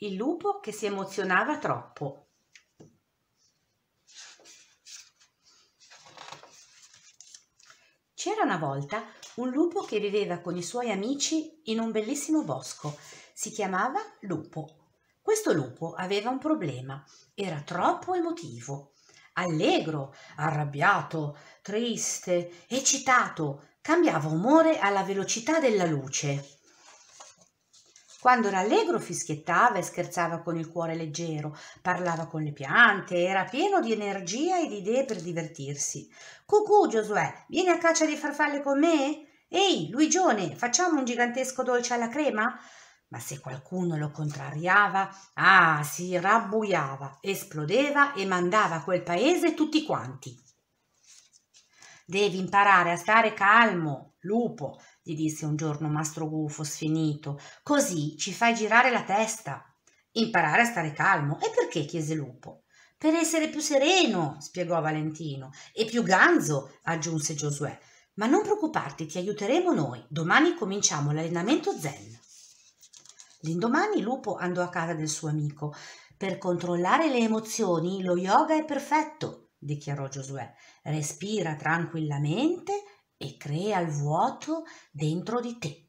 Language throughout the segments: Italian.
il lupo che si emozionava troppo. C'era una volta un lupo che viveva con i suoi amici in un bellissimo bosco. Si chiamava Lupo. Questo lupo aveva un problema. Era troppo emotivo. Allegro, arrabbiato, triste, eccitato, cambiava umore alla velocità della luce. Quando era allegro fischiettava e scherzava con il cuore leggero, parlava con le piante, era pieno di energia e di idee per divertirsi. Cucù, Giosuè, vieni a caccia di farfalle con me? Ehi, Luigione, facciamo un gigantesco dolce alla crema? Ma se qualcuno lo contrariava, ah, si rabbuiava, esplodeva e mandava a quel paese tutti quanti. Devi imparare a stare calmo, lupo, gli disse un giorno mastro gufo sfinito, così ci fai girare la testa. Imparare a stare calmo. E perché? chiese Lupo. Per essere più sereno, spiegò Valentino, e più ganzo, aggiunse Giosuè. Ma non preoccuparti, ti aiuteremo noi. Domani cominciamo l'allenamento zen. L'indomani Lupo andò a casa del suo amico. Per controllare le emozioni lo yoga è perfetto, dichiarò Giosuè. Respira tranquillamente e crea il vuoto dentro di te.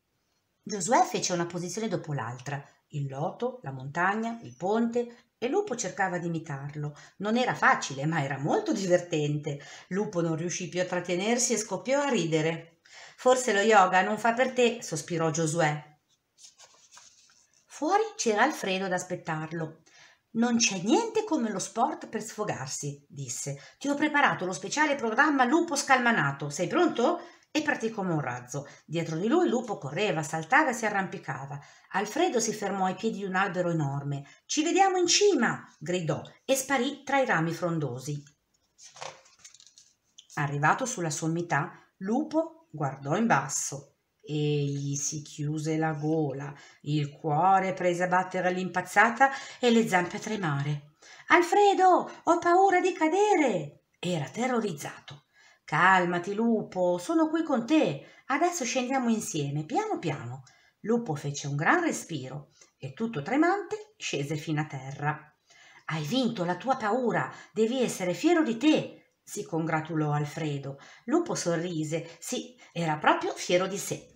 Giosuè fece una posizione dopo l'altra, il loto, la montagna, il ponte, e Lupo cercava di imitarlo. Non era facile, ma era molto divertente. Lupo non riuscì più a trattenersi e scoppiò a ridere. Forse lo yoga non fa per te, sospirò Giosuè. Fuori c'era Alfredo ad aspettarlo. Non c'è niente come lo sport per sfogarsi, disse. Ti ho preparato lo speciale programma Lupo Scalmanato. Sei pronto? E partì come un razzo. Dietro di lui Lupo correva, saltava e si arrampicava. Alfredo si fermò ai piedi di un albero enorme. Ci vediamo in cima! gridò e sparì tra i rami frondosi. Arrivato sulla sommità, Lupo guardò in basso Egli si chiuse la gola, il cuore prese a battere all'impazzata e le zampe a tremare. Alfredo, ho paura di cadere! Era terrorizzato. Calmati, lupo, sono qui con te. Adesso scendiamo insieme, piano piano. Lupo fece un gran respiro e tutto tremante scese fino a terra. Hai vinto la tua paura, devi essere fiero di te, si congratulò Alfredo. Lupo sorrise, sì, era proprio fiero di sé.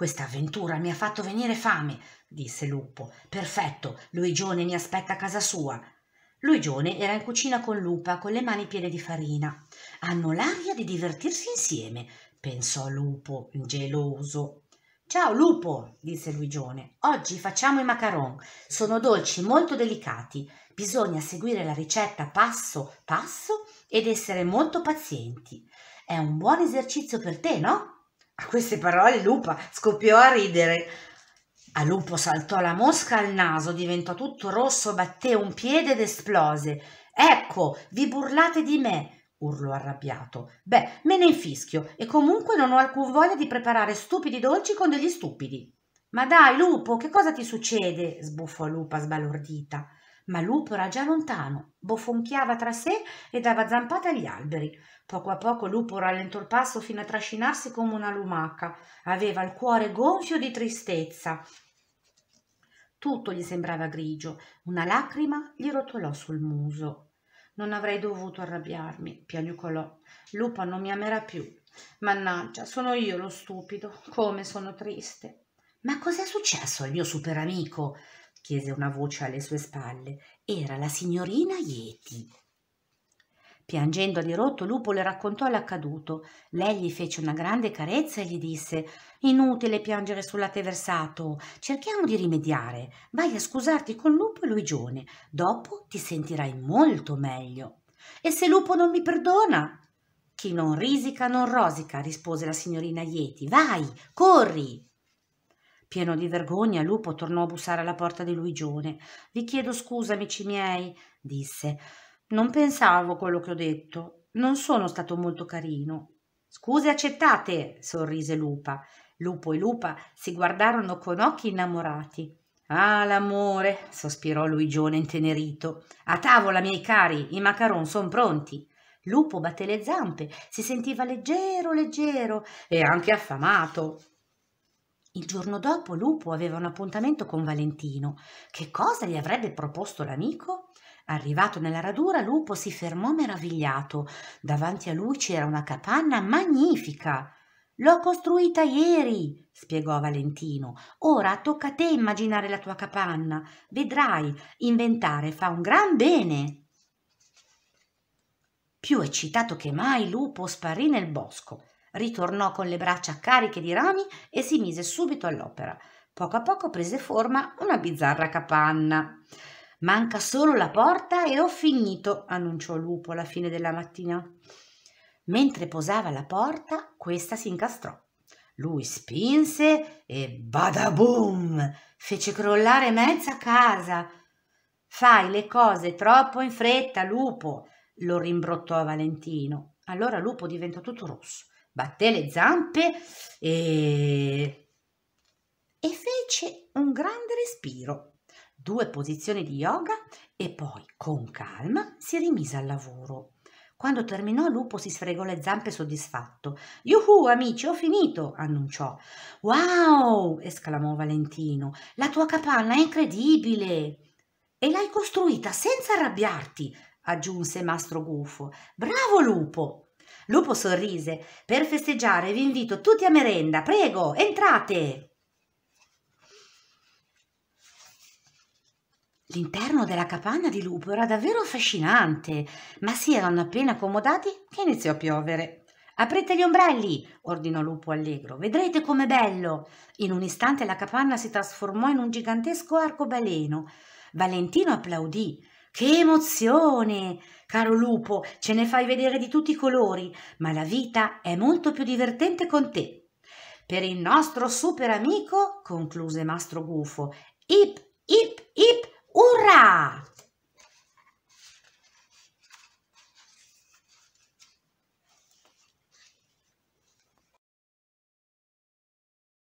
Questa avventura mi ha fatto venire fame, disse Lupo. Perfetto, Luigione mi aspetta a casa sua. Luigione era in cucina con Lupa, con le mani piene di farina. Hanno l'aria di divertirsi insieme, pensò Lupo, geloso. Ciao Lupo, disse Luigione. Oggi facciamo i macaron. Sono dolci molto delicati. Bisogna seguire la ricetta passo passo ed essere molto pazienti. È un buon esercizio per te, no? A queste parole Lupa scoppiò a ridere. A Lupo saltò la mosca al naso, diventò tutto rosso, batté un piede ed esplose. Ecco, vi burlate di me, urlò arrabbiato. Beh, me ne infischio e comunque non ho alcun voglia di preparare stupidi dolci con degli stupidi. Ma dai, Lupo, che cosa ti succede? sbuffò Lupa sbalordita ma Lupo era già lontano, bofonchiava tra sé e dava zampate agli alberi. Poco a poco Lupo rallentò il passo fino a trascinarsi come una lumaca. Aveva il cuore gonfio di tristezza. Tutto gli sembrava grigio, una lacrima gli rotolò sul muso. Non avrei dovuto arrabbiarmi, piagnucolò. Lupo non mi amerà più. Mannaggia, sono io lo stupido. Come sono triste. Ma cos'è successo al mio superamico? chiese una voce alle sue spalle. Era la signorina Yeti. Piangendo a dirotto, Lupo le raccontò l'accaduto. Lei gli fece una grande carezza e gli disse Inutile piangere sul latte versato, cerchiamo di rimediare. Vai a scusarti con Lupo e Luigione, dopo ti sentirai molto meglio. E se Lupo non mi perdona? Chi non risica non rosica, rispose la signorina Yeti. Vai, corri! Pieno di vergogna, Lupo tornò a bussare alla porta di Luigione. Vi chiedo scusa, amici miei, disse. Non pensavo quello che ho detto. Non sono stato molto carino. Scuse accettate, sorrise Lupa. Lupo e Lupa si guardarono con occhi innamorati. Ah, l'amore, sospirò Luigione intenerito. A tavola, miei cari, i macaron sono pronti. Lupo batté le zampe, si sentiva leggero, leggero e anche affamato. Il giorno dopo Lupo aveva un appuntamento con Valentino. Che cosa gli avrebbe proposto l'amico? Arrivato nella radura, Lupo si fermò meravigliato. Davanti a lui c'era una capanna magnifica. L'ho costruita ieri, spiegò Valentino. Ora tocca a te immaginare la tua capanna. Vedrai, inventare fa un gran bene. Più eccitato che mai, Lupo sparì nel bosco. Ritornò con le braccia cariche di rami e si mise subito all'opera. Poco a poco prese forma una bizzarra capanna. Manca solo la porta e ho finito, annunciò Lupo alla fine della mattina. Mentre posava la porta, questa si incastrò. Lui spinse e badaboom! fece crollare mezza casa. Fai le cose troppo in fretta, Lupo, lo rimbrottò Valentino. Allora Lupo diventò tutto rosso batté le zampe e... e fece un grande respiro, due posizioni di yoga e poi, con calma, si rimise al lavoro. Quando terminò, Lupo si sfregò le zampe soddisfatto. Yuhu, amici, ho finito, annunciò. Wow, esclamò Valentino, la tua capanna è incredibile. E l'hai costruita senza arrabbiarti, aggiunse Mastro Gufo. Bravo, Lupo. Lupo sorrise. Per festeggiare vi invito tutti a merenda. Prego, entrate! L'interno della capanna di Lupo era davvero affascinante, ma si erano appena accomodati che iniziò a piovere. Aprite gli ombrelli, ordinò Lupo allegro. Vedrete com'è bello. In un istante la capanna si trasformò in un gigantesco arcobaleno. Valentino applaudì. Che emozione! Caro lupo, ce ne fai vedere di tutti i colori, ma la vita è molto più divertente con te. Per il nostro super amico, concluse Mastro Gufo, ip, ip, ip, urrà!